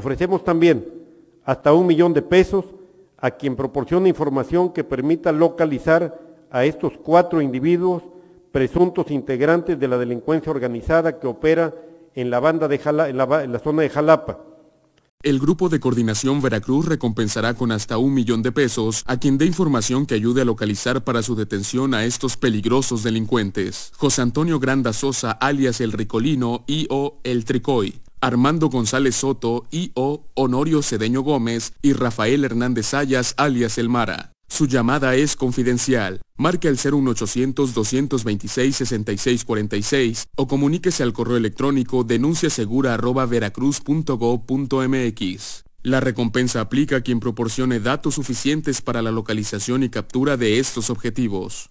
Ofrecemos también hasta un millón de pesos a quien proporcione información que permita localizar a estos cuatro individuos presuntos integrantes de la delincuencia organizada que opera en la, banda de en la, zona de Jalapa. El Grupo de Coordinación Veracruz recompensará con hasta un millón de pesos a quien dé información que ayude a localizar para su detención a estos peligrosos delincuentes. José Antonio Granda Sosa, alias El Ricolino y o El Tricoy. Armando González Soto y o Honorio Cedeño Gómez y Rafael Hernández Ayas, alias El Mara. Su llamada es confidencial. Marca el 01800-226-6646 o comuníquese al correo electrónico mx. La recompensa aplica a quien proporcione datos suficientes para la localización y captura de estos objetivos.